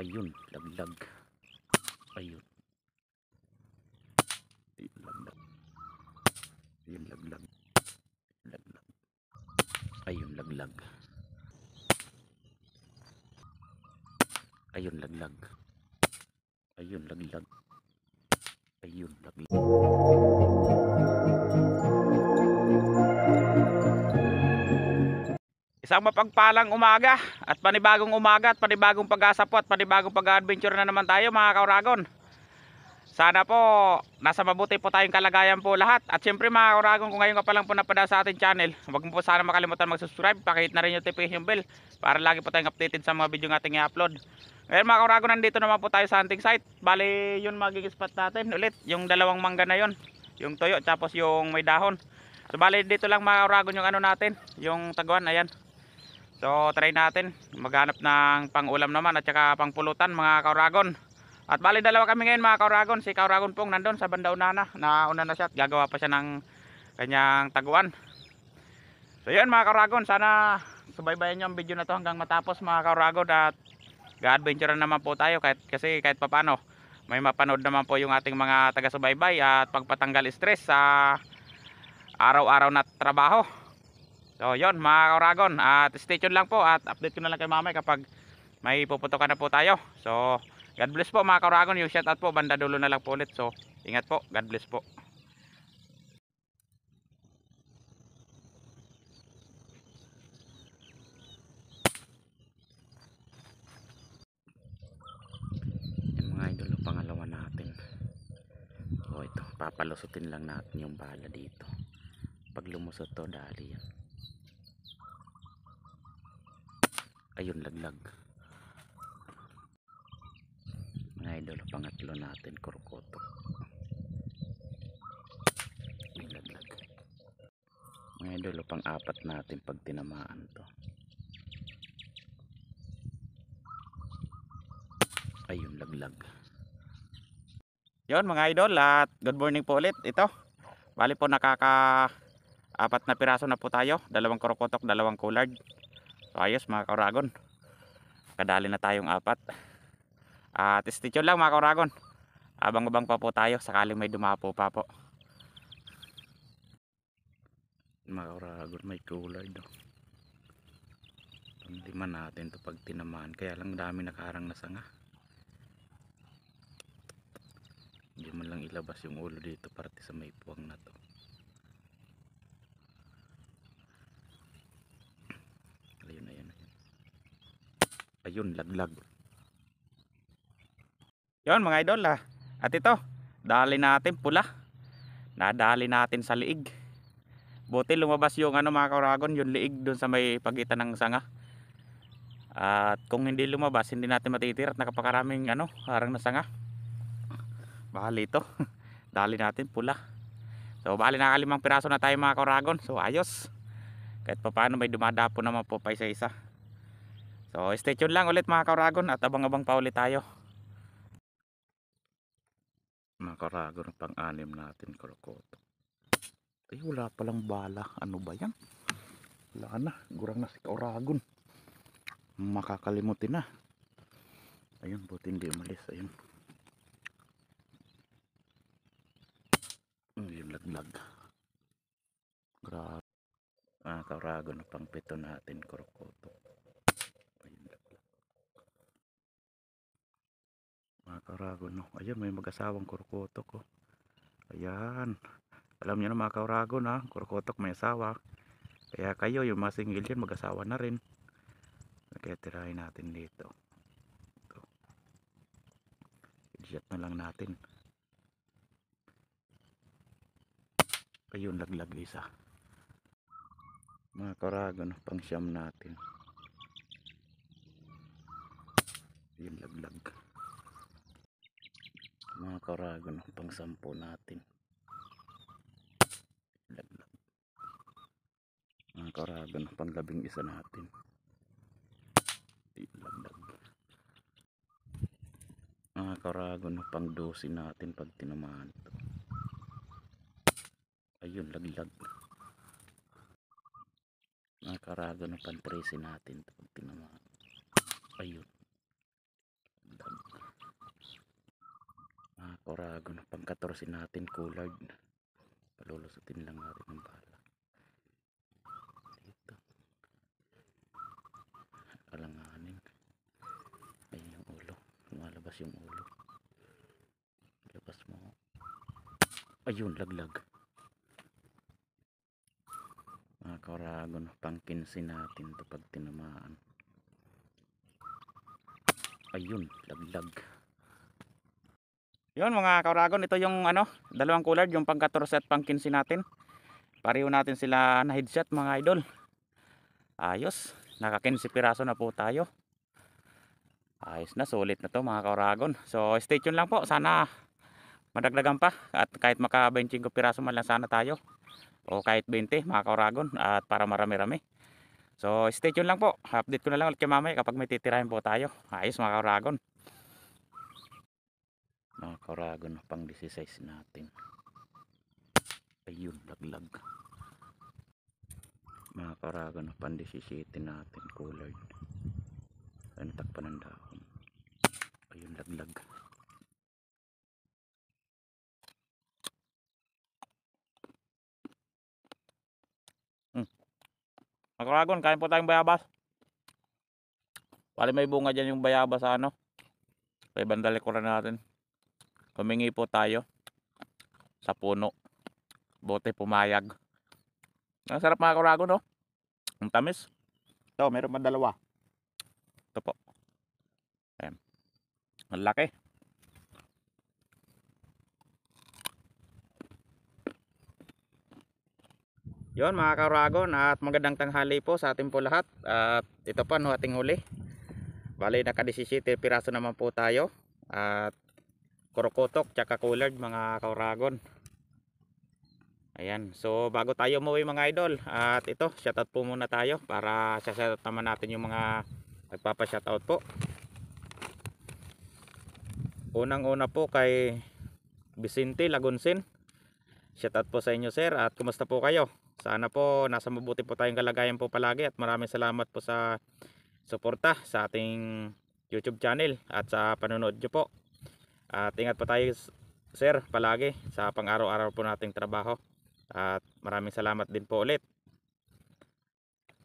ayun laglag ayun ayun laglag ayun laglag laglag ayun laglag ayun laglag ayun laglag ayun laglag Isang mapagpalang umaga at panibagong umaga at panibagong pag-asa po at panibagong pag-adventure na naman tayo mga kauragon. Sana po nasa mabuti po tayong kalagayan po lahat. At syempre mga kauragon kung ngayon ka pa lang po napada sa ating channel, huwag mo po sana makalimutan mag-subscribe, pakihit na rin yung notification bell para lagi po tayong updated sa mga video ng ating i-upload. Ngayon mga kauragon nandito naman po tayo sa hunting site. Bali yun magiging spot natin ulit, yung dalawang mangga na yon yung toyo tapos yung may dahon. So bali dito lang mga kauragon yung ano natin, yung taguan, ayan. So try natin maghanap ng pangulam naman at saka pangpulutan mga kauragon. At bali dalawa kami ngayon mga kauragon. Si kauragon pong nandun sa banda unana. Nauna na siya at gagawa pa siya ng kanyang taguan. So yun mga kauragon. Sana subaybayan nyo ang video na to hanggang matapos mga kauragon. At ga-adventure naman po tayo kahit, kasi kahit papano. May mapanood naman po yung ating mga taga-subaybay at pagpatanggal stress sa araw-araw na trabaho. So yon mga Oragon at stay tuned lang po at update ko na lang kay mamay kapag may puputokan na po tayo. So God bless po mga Oragon yung shout out po banda dulo na lang po ulit. So ingat po. God bless po. Yan mga idol pangalawa natin. O ito papalusutin lang natin yung bala dito. Pag lumusot to dali yan. ayun laglag mga idol pangatlo natin kurokoto ayun laglag mga idol pang apat natin pag tinamaan to ayun laglag yon mga idol at good morning po ulit ito bali po nakaka apat na piraso na po tayo dalawang kurokotok dalawang kulard So, ayos mga kauragon. Kadali na tayong apat. At stay lang mga kauragon. Abang-abang pa po tayo sakaling may dumapo pa po. Mga kauragon may kulay daw. Panglima natin to pag tinamaan. Kaya lang dami nakaharang na sanga. Hindi man lang ilabas yung ulo dito parte sa may puwang na to. ayun laglag yon mga idol ah. at ito dali natin pula nadali natin sa liig buti lumabas yung ano mga karagon yung liig dun sa may pagitan ng sanga at kung hindi lumabas hindi natin matitira at nakapakaraming ano harang na sanga bali ito dali natin pula so bahali nakalimang piraso na tayo mga karagon so ayos kahit pa paano may dumadapo naman po pa isa isa So stay tuned lang ulit mga kauragon at abang-abang pa ulit tayo. Mga kauragon pang-anim natin krokoto. Ay wala palang bala. Ano ba yan? Wala na. Gurang na si kauragon. Makakalimutin na. Ayun buti hindi umalis. Ayun. Ayun laglag. Grabe. Ah, kauragon pang pito natin krokoto. mga kauragon no? ayun may mag-asawang kurkotok oh. ayan alam nyo na mga kauragon ha kurkotok may asawa kaya kayo yung mga single yan mag-asawa na rin kaya tirahin natin dito ito i na lang natin ayun laglag isa mga kauragon pang siyam natin yun laglag mga karago pang pangsampo natin laglag mga karago ng panglabing isa natin laglag mga karago ng pangdosi natin pag tinamaan ito ayun laglag mga karago pang 13 natin pag tinamaan ayun orago na pang 14 natin kulard palulusutin lang natin ng bala dito alanganin ay yung ulo lumalabas yung ulo labas mo ayun laglag mga kaurago na pang 15 natin ito pag tinamaan ayun laglag yun mga kauragon, ito yung ano, dalawang kulad, yung pang 14 at pang 15 natin. Pareho natin sila na headset mga idol. Ayos, naka 15 piraso na po tayo. Ayos na, sulit na to mga kauragon. So stay tuned lang po, sana madagdagan pa. At kahit maka 25 piraso man lang sana tayo. O kahit 20 mga kauragon at para marami-rami. So stay tuned lang po, update ko na lang ulit kay mamay kapag may titirahin po tayo. Ayos mga kauragon mga karago na pang 16 natin ayun laglag mga karago na pang 17 natin colored ayun takpan ng dahon ayun laglag hmm. mga karagon kain po tayong bayabas Pali may bunga dyan yung bayabas ano. Kaya bandalikuran natin humingi po tayo sa puno bote pumayag ang sarap mga kurago no ang tamis ito meron pa dalawa ito po ayan ang laki Yon mga karagon at magandang tanghali po sa ating po lahat at ito pa no ating huli. Bali naka 17 piraso naman po tayo at kurokotok tsaka colored mga kauragon ayan so bago tayo umuwi mga idol at ito shoutout po muna tayo para shoutout naman natin yung mga nagpapa shoutout po unang una po kay Vicente Lagunsin shoutout po sa inyo sir at kumusta po kayo sana po nasa mabuti po tayong kalagayan po palagi at maraming salamat po sa suporta sa ating YouTube channel at sa panonood nyo po at ingat po tayo sir palagi sa pang-araw-araw po nating trabaho. At maraming salamat din po ulit.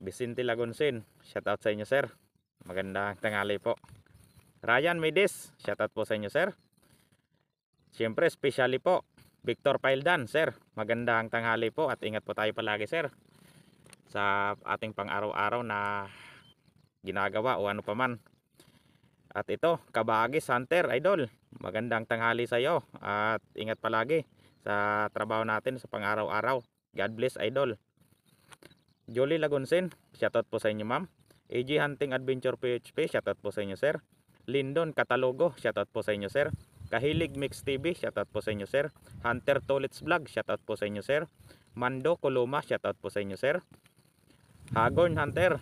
Vicente Lagonsin, shout out sa inyo sir. Magandang tangali po. Ryan Medes, shout out po sa inyo sir. Siyempre, especially po, Victor Paildan, sir. Magandang tanghali po at ingat po tayo palagi, sir. Sa ating pang-araw-araw na ginagawa o ano pa man. At ito, Kabagis Hunter, idol. Magandang tanghali sa iyo at ingat palagi sa trabaho natin sa pang-araw-araw. God bless idol. Jolie Lagunsin, shoutout po sa inyo ma'am. AG Hunting Adventure PHP, shoutout po sa inyo sir. Lindon Catalogo, shoutout po sa inyo sir. Kahilig Mix TV, shoutout po sa inyo sir. Hunter Tolets Vlog, shoutout po sa inyo sir. Mando Coloma, shoutout po sa inyo sir. Hagorn Hunter.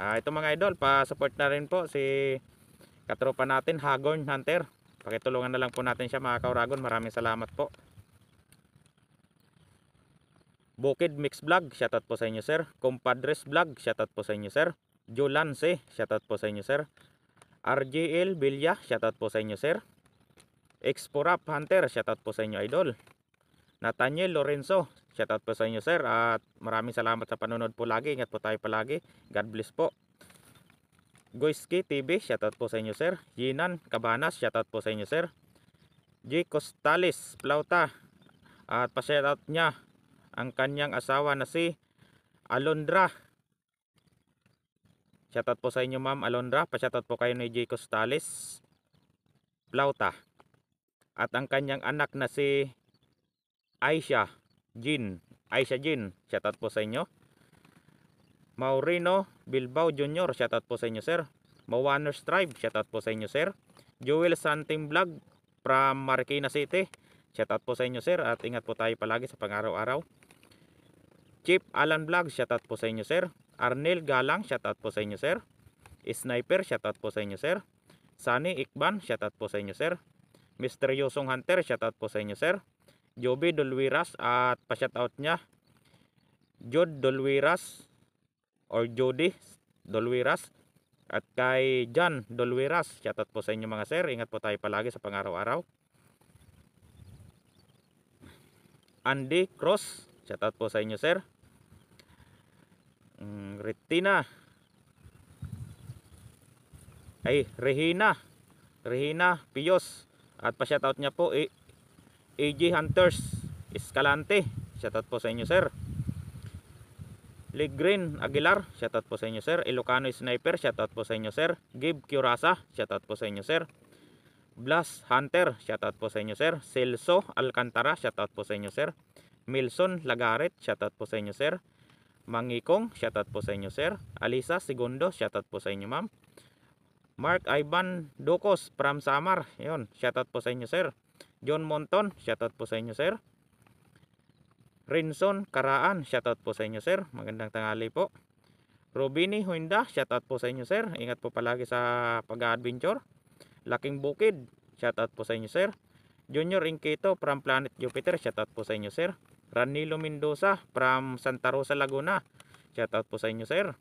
Ah, ito mga idol, pa-support na rin po si katropa natin Hagorn Hunter pakitulungan na lang po natin siya mga kauragon maraming salamat po Bukid Mix Vlog, shoutout po sa inyo sir. Compadres Vlog, shoutout po sa inyo sir. Jolance, shoutout po sa inyo sir. RJL Villa, shoutout po sa inyo sir. Exporap Hunter, shoutout po sa inyo idol. Nathaniel Lorenzo, shoutout po sa inyo sir. At maraming salamat sa panonood po lagi. Ingat po tayo palagi. God bless po. Goiski TV, shoutout po sa inyo sir. Yinan Cabanas, shoutout po sa inyo sir. J. Costales Plauta at pa-shoutout niya ang kanyang asawa na si Alondra. Shoutout po sa inyo ma'am Alondra. Pa-shoutout po kayo ni J. Costales Plauta. At ang kanyang anak na si Aisha Jean. Aisha Jean. Shoutout po sa inyo. Maurino Bilbao Jr. Shoutout po sa inyo sir. Mawaners Tribe. Shoutout po sa inyo sir. Joel Santing Vlog from Marikina City. Shoutout po sa inyo sir at ingat po tayo palagi sa pang-araw-araw. Chief Alan Vlog. Shoutout po sa inyo sir. Arnel Galang. Shoutout po sa inyo sir. Sniper. Shoutout po sa inyo sir. Sunny Ikban. Shoutout po sa inyo sir. Mr. Yosong Hunter. Shoutout po sa inyo sir. Joby Dolwiras at pa-shoutout niya Jod Dolwiras or Jody Dolweras at kay John Dolweras. Shoutout po sa inyo mga sir. Ingat po tayo palagi sa pangaraw-araw. Andy Cross. Shoutout po sa inyo sir. Mm, Retina. Ay, Rehina. Rehina Pios. At pa-shoutout niya po eh, AJ Hunters Escalante. Shoutout po sa inyo sir. Legrin Aguilar, shoutout po sa inyo sir. Ilocano Sniper, shoutout po sa inyo sir. Gabe Curasa, shoutout po sa inyo sir. Blas Hunter, shoutout po sa inyo sir. Celso Alcantara, shoutout po sa inyo sir. Milson Lagaret, shoutout po sa inyo sir. Mangikong, shoutout po sa inyo sir. Alisa Segundo, shoutout po sa inyo ma'am. Mark Ivan Docos from Samar, yon, shoutout po sa inyo sir. John Monton, shoutout po sa inyo sir. Rinson Karaan, shoutout po sa inyo sir. Magandang tanghali po. Robini Huinda, shoutout po sa inyo sir. Ingat po palagi sa pag-adventure. Laking Bukid, shoutout po sa inyo sir. Junior Inquito from Planet Jupiter, shoutout po sa inyo sir. Ranilo Mendoza from Santa Rosa Laguna, shoutout po sa inyo sir.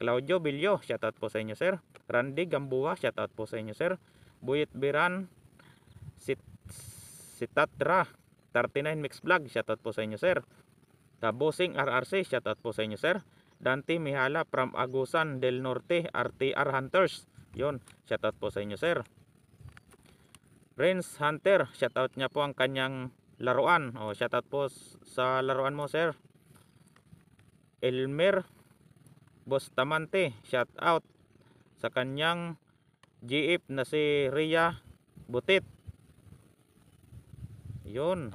Claudio Bilyo, shoutout po sa inyo sir. Randy Gamboa, shoutout po sa inyo sir. Buyet Biran, Sit Sitatra, 39 Mix Vlog, shoutout po sa inyo sir. The Bossing RRC, shoutout po sa inyo sir. Dante Mihala from Agusan del Norte, RTR Hunters. Yon, shoutout po sa inyo sir. Prince Hunter, shoutout niya po ang kanyang laruan. O, shoutout po sa laruan mo sir. Elmer Bustamante, shoutout sa kanyang GF na si Ria Butit. Yon.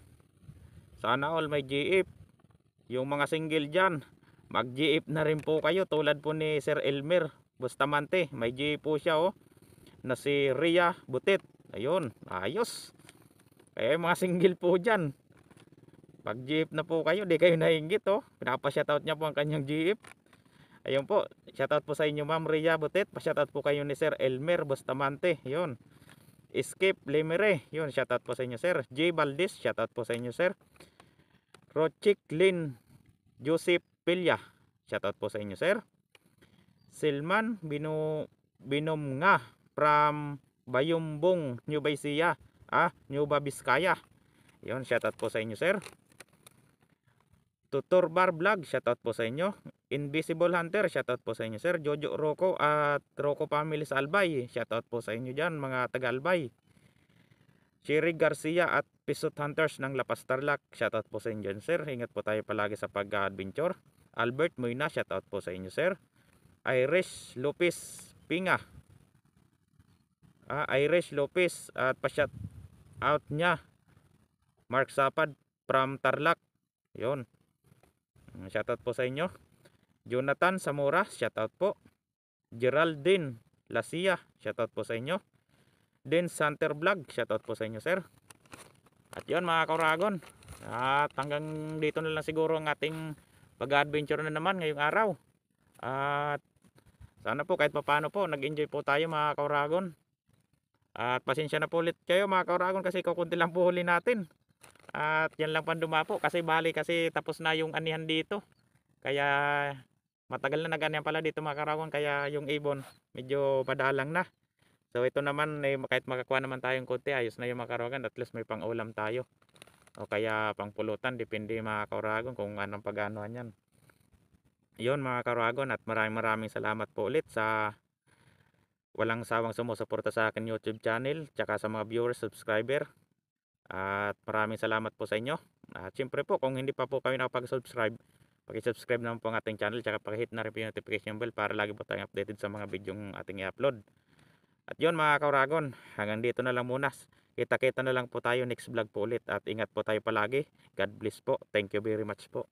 Sana all may GF. Yung mga single dyan, mag GF na rin po kayo tulad po ni Sir Elmer Bustamante. May GF po siya oh. Na si Ria Butet. Ayun, ayos. Eh mga single po dyan. Pag GF na po kayo, di kayo nainggit oh. Pinapa-shoutout niya po ang kanyang GF. Ayun po, shoutout po sa inyo Ma'am Ria Butet. Pa-shoutout po kayo ni Sir Elmer Bustamante. Ayun. Escape Lemire. Yun, shoutout po sa inyo sir. J Valdez, shoutout po sa inyo sir. Rochik Lin Joseph Pilya. Shoutout po sa inyo, sir. Silman Binu nga from Bayumbong, New Baysia, ah, New Babiskaya. Yon, shoutout po sa inyo, sir. Tutor Bar Vlog, shoutout po sa inyo. Invisible Hunter, shoutout po sa inyo, sir. Jojo Rocco at Rocco Family sa Albay, shoutout po sa inyo dyan, mga taga Albay. Cherry Garcia at Pisot Hunters ng Lapas Tarlac. Shoutout po sa inyo sir. Ingat po tayo palagi sa pag-adventure. Albert Moyna, shoutout po sa inyo sir. Irish Lopez Pinga. Ah, Irish Lopez at pa-shout out niya. Mark Sapad from Tarlac. Yon. Mm, shoutout po sa inyo. Jonathan Samura, shoutout po. Geraldine Lasia, shoutout po sa inyo. Den Santer Vlog. Shoutout po sa inyo sir. At yon mga kauragon. At hanggang dito na lang siguro ang ating pag-adventure na naman ngayong araw. At sana po kahit papaano po nag-enjoy po tayo mga kauragon. At pasensya na po ulit kayo mga kauragon kasi kukunti lang po huli natin. At yan lang panduma po kasi bali kasi tapos na yung anihan dito. Kaya matagal na naganihan pala dito mga kauragon kaya yung ibon medyo padalang na. So ito naman eh, kahit makakuha naman tayong konti ayos na yung mga at least may pang-ulam tayo. O kaya pangpulutan depende mga karawagan kung anong paganoan niyan. Yun mga karawagan at maraming maraming salamat po ulit sa walang sawang sumusuporta sa akin YouTube channel tsaka sa mga viewers, subscriber at maraming salamat po sa inyo at syempre po kung hindi pa po kami nakapag-subscribe paki-subscribe naman po ang ating channel tsaka paki-hit na rin po yung notification bell para lagi po tayong updated sa mga video ng ating i-upload at yun mga kauragon, hanggang dito na lang muna. Kita-kita na lang po tayo next vlog po ulit at ingat po tayo palagi. God bless po. Thank you very much po.